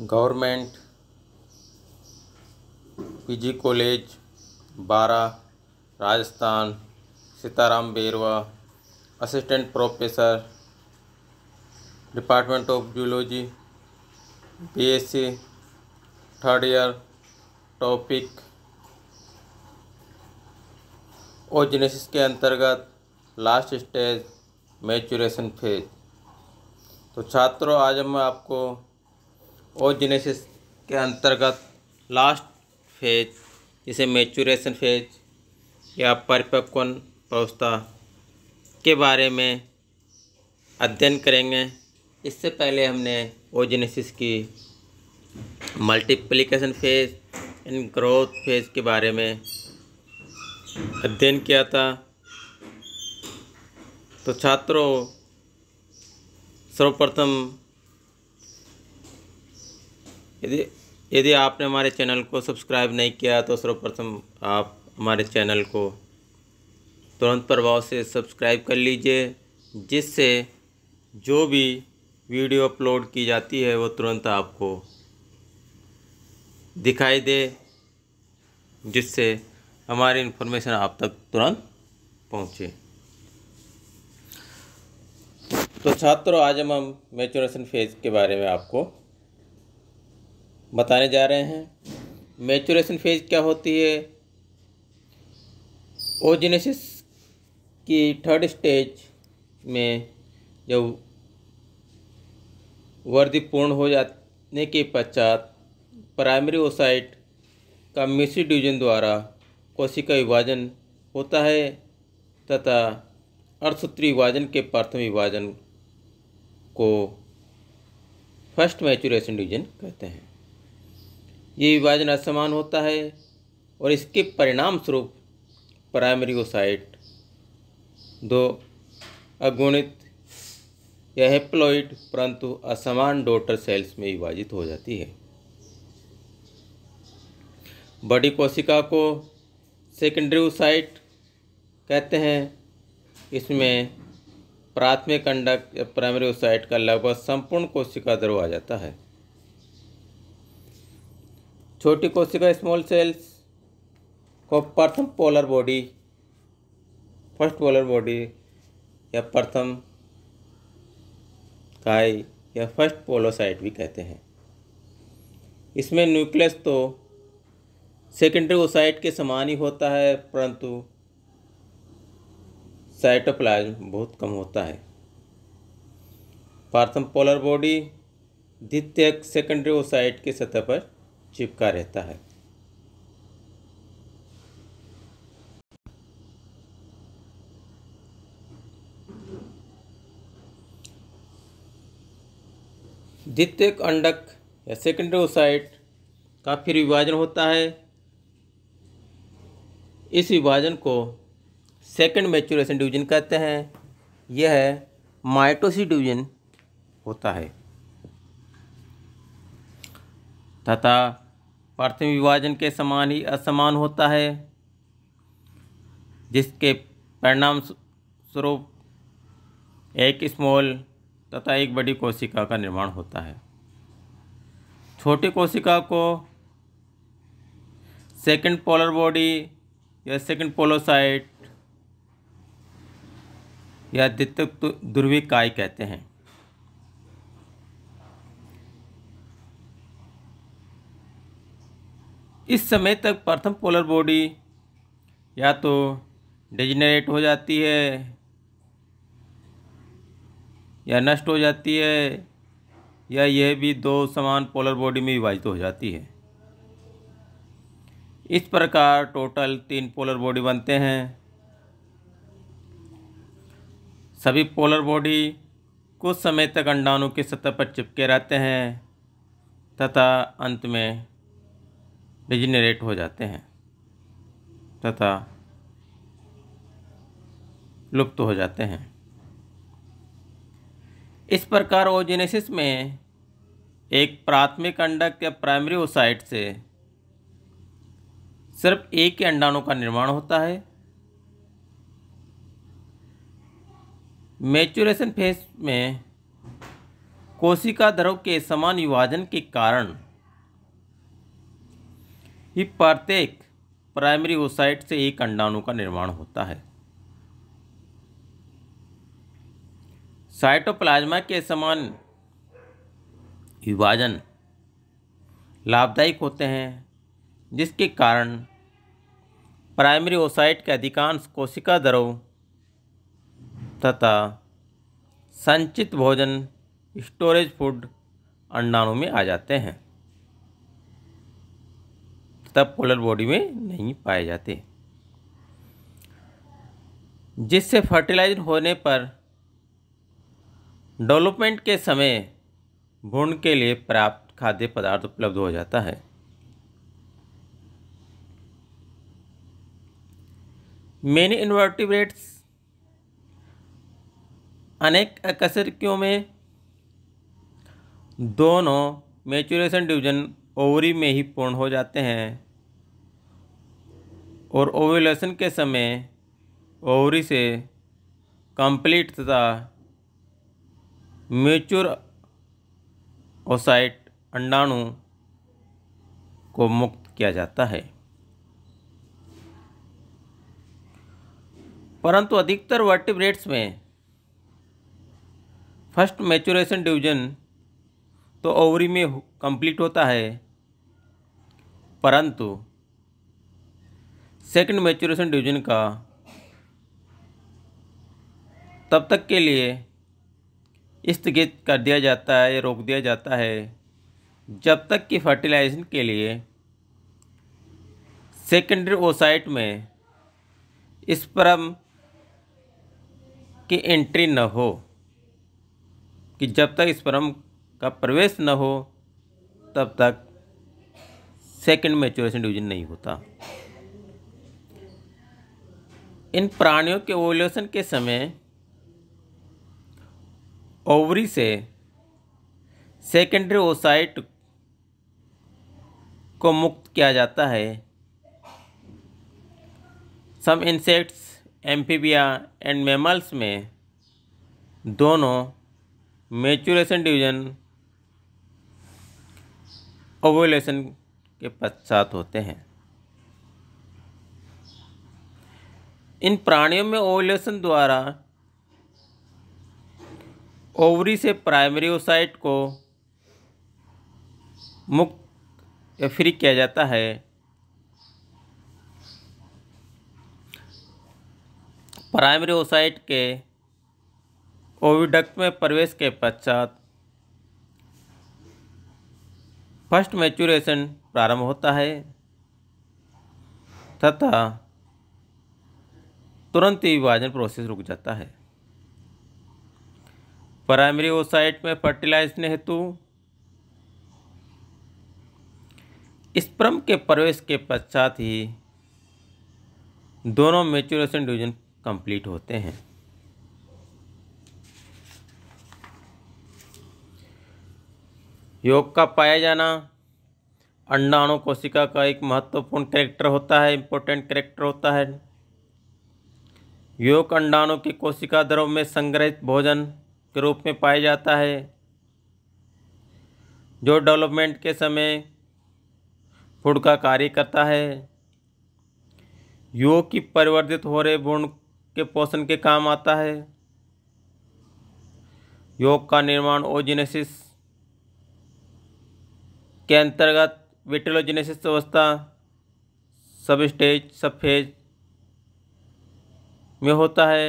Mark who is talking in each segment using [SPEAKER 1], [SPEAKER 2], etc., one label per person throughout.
[SPEAKER 1] government PG college Bara Rajasthan Sitaram Berwa assistant professor department of zoology BSc third year topic oogenesis के अंतर्गत last stage maturation phase तो छात्रों आज मैं आपको जिनेसिस के अंतर्गत लास्ट फेज जिसे मेचुरेशन फेज या परिपक्वन अवस्था के बारे में अध्ययन करेंगे इससे पहले हमने ओजेनेसिस की multiplication phase and growth phase के बारे में अध्ययन किया था तो छात्रों सर्वप्रथम यदि यदि आपने हमारे चैनल को सब्सक्राइब नहीं किया तो सर्वप्रथम आप हमारे चैनल को तुरंत प्रभाव से सब्सक्राइब कर लीजिए जिससे जो भी वीडियो अपलोड की जाती है वो तुरंत आपको दिखाई दे जिससे हमारी इन्फॉर्मेशन आप तक तुरंत पहुँचे तो छात्रों आज हम मेचोरेशन फेज़ के बारे में आपको बताने जा रहे हैं मेचुरेशन फेज क्या होती है ओजिनेसिस की थर्ड स्टेज में जब वर्दी पूर्ण हो जाने के पश्चात प्राइमरी ओसाइट का डिवीज़न द्वारा कोशिका विभाजन होता है तथा अर्धसूत्री विभाजन के प्रथम विभाजन को फर्स्ट मैचुरेशन डिवीजन कहते हैं ये विभाजन असमान होता है और इसके परिणाम स्वरूप प्राइमरी ओसाइट दो अगुणित या हेप्लोइड परंतु असमान डॉटर सेल्स में विभाजित हो जाती है बड़ी कोशिका को सेकेंडरी ओसाइट कहते हैं इसमें प्राथमिक अंडक या प्राइमरी ओसाइट का लगभग संपूर्ण कोशिका द्रव आ जाता है छोटी कोशिका स्मॉल सेल्स को प्रथम polar body first polar body या प्रथम काय या फर्स्ट पोलोसाइट भी कहते हैं इसमें न्यूक्लियस तो सेकेंडरी ओसाइट के समान ही होता है परंतु साइटोप्लाज्म बहुत कम होता है प्रथम पोलर बॉडी द्वितीय सेकेंडरी ओसाइट के सतह पर चिपका रहता है द्वितीयक अंडक या सेकेंडरोसाइट का फिर विभाजन होता है इस विभाजन को सेकेंड मेचुरेशन डिवीजन कहते हैं यह माइटोसी डिवीजन होता है तथा प्रथम विभाजन के समान ही असमान होता है जिसके परिणाम स्वरूप एक स्मॉल तथा एक बड़ी कोशिका का निर्माण होता है छोटी कोशिका को सेकंड पोलर बॉडी या सेकंड पोलोसाइट या द्वितीय ध्रुवी काय कहते हैं इस समय तक प्रथम पोलर बॉडी या तो डिजनरेट हो जाती है या नष्ट हो जाती है या यह भी दो समान पोलर बॉडी में विभाजित हो जाती है इस प्रकार टोटल तीन पोलर बॉडी बनते हैं सभी पोलर बॉडी कुछ समय तक अंडाणु के सतह पर चिपके रहते हैं तथा अंत में डिजनरेट हो जाते हैं तथा लुप्त हो जाते हैं इस प्रकार ओजेनेसिस में एक प्राथमिक अंडक या प्राइमरी ओसाइट से सिर्फ एक ही अंडाणु का निर्माण होता है मेचुरेशन फेस में कोशिका द्रव के समान विभाजन के कारण ही प्रत्येक प्राइमरी ओसाइट से एक अंडाणु का निर्माण होता है साइटोप्लाज्मा के समान विभाजन लाभदायक होते हैं जिसके कारण प्राइमरी ओसाइट के अधिकांश कोशिका दरों तथा संचित भोजन स्टोरेज फूड अंडाणु में आ जाते हैं तब पोलर बॉडी में नहीं पाए जाते जिससे फर्टिलाइज होने पर डेवलपमेंट के समय भ्रूण के लिए पर्याप्त खाद्य पदार्थ उपलब्ध हो जाता है मेनी इन्वर्टिब्रेट्स अनेक अकसरकियों में दोनों मेचुरेशन डिवीजन ओवरी में ही पूर्ण हो जाते हैं और ओव्यूलेशन के समय ओवरी से कंप्लीट तथा म्यूचुर ओसाइट अंडाणु को मुक्त किया जाता है परंतु अधिकतर वर्टिब्रेट्स में फर्स्ट मैचुरेशन डिवीजन तो ओवरी में कंप्लीट होता है परंतु सेकंड मैच्योरेशन डिवीजन का तब तक के लिए स्थगित कर दिया जाता है या रोक दिया जाता है जब तक कि फर्टिलाइजेशन के लिए सेकेंडरी ओसाइट में स्प्रम की एंट्री न हो कि जब तक स्प्रम का प्रवेश न हो तब तक सेकंड मैचुरेशन डिवीजन नहीं होता इन प्राणियों के ओवल्यूशन के समय ओवरी से सेकेंडरी ओसाइट को मुक्त किया जाता है some insects amphibia and mammals में दोनों मेचुरेशन डिवीजन ओवोलेशन के पश्चात होते हैं इन प्राणियों में ओवलेशन द्वारा ओवरी से प्राइमरी ओसाइट को मुक्त या फ्री किया जाता है प्राइमरी ओसाइट के ओविडक्ट में प्रवेश के पश्चात फर्स्ट मैचुरेशन प्रारंभ होता है तथा तुरंत ही विभाजन प्रोसेस रुक जाता है प्राइमरी ओसाइट में फर्टिलाइज हेतु स्प्रम के प्रवेश के पश्चात ही दोनों मेच्योरेशन डिवीजन कंप्लीट होते हैं योग का पाया जाना अंडाणु कोशिका का एक महत्वपूर्ण कैरेक्टर होता है इम्पोर्टेंट कैरेक्टर होता है योग अंडाणु के कोशिका द्रव में संग्रहित भोजन के रूप में पाया जाता है जो डेवलपमेंट के समय फूड का कार्य करता है योग की परिवर्तित हो रहे भ्रूण के पोषण के काम आता है योग का निर्माण ओजिनेसिस के अंतर्गत विटेलोजिनेसिस अवस्था सब स्टेज सब फेज में होता है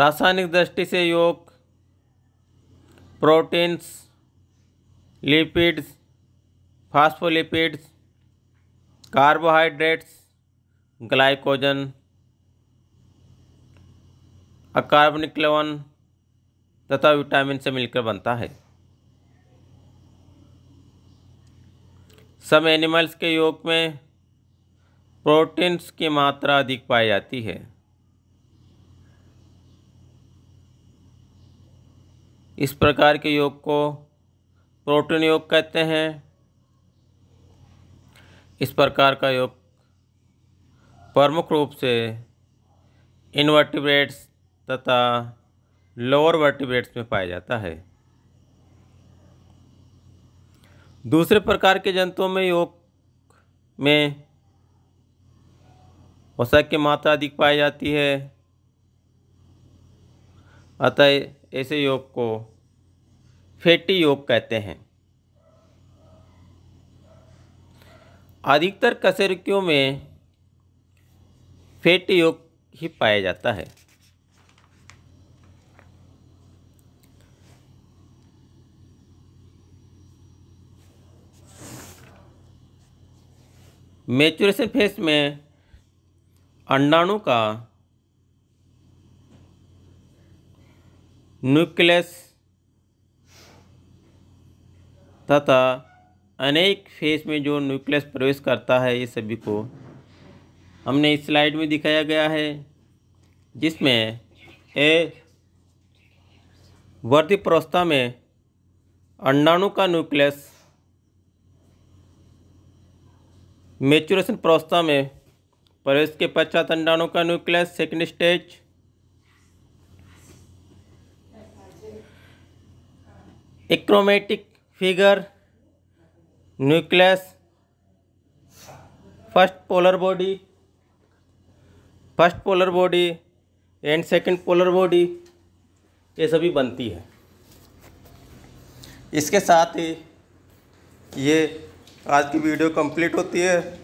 [SPEAKER 1] रासायनिक दृष्टि से योग proteins lipids phospholipids carbohydrates glycogen अकार्बनिक लवण तथा विटामिन से मिलकर बनता है सब एनिमल्स के योग में प्रोटीन्स की मात्रा अधिक पाई जाती है इस प्रकार के योग को प्रोटीन योग कहते हैं इस प्रकार का योग प्रमुख रूप से इनवर्टिब्रेट्स तथा लोअर वर्टिब्रेट्स में पाया जाता है दूसरे प्रकार के जंतुओं में योग में वसा की मात्रा अधिक पाई जाती है अतः ऐसे योग को फैटी योग कहते हैं अधिकतर कसरकियों में फैटी योग ही पाया जाता है मेचुरेशन फेस में अंडाणु का न्यूक्लियस तथा अनेक फेस में जो न्यूक्लियस प्रवेश करता है ये सभी को हमने इस स्लाइड में दिखाया गया है जिसमें ए वर्ती प्रवस्था में अंडाणु का न्यूक्लियस मेचुरेशन प्रवस्था में प्रवेश के पश्चात अंडाणु का nucleus second stage achromatic figure nucleus first polar body first polar body and second polar body ये सभी बनती है इसके साथ ही ये आज की वीडियो कंप्लीट होती है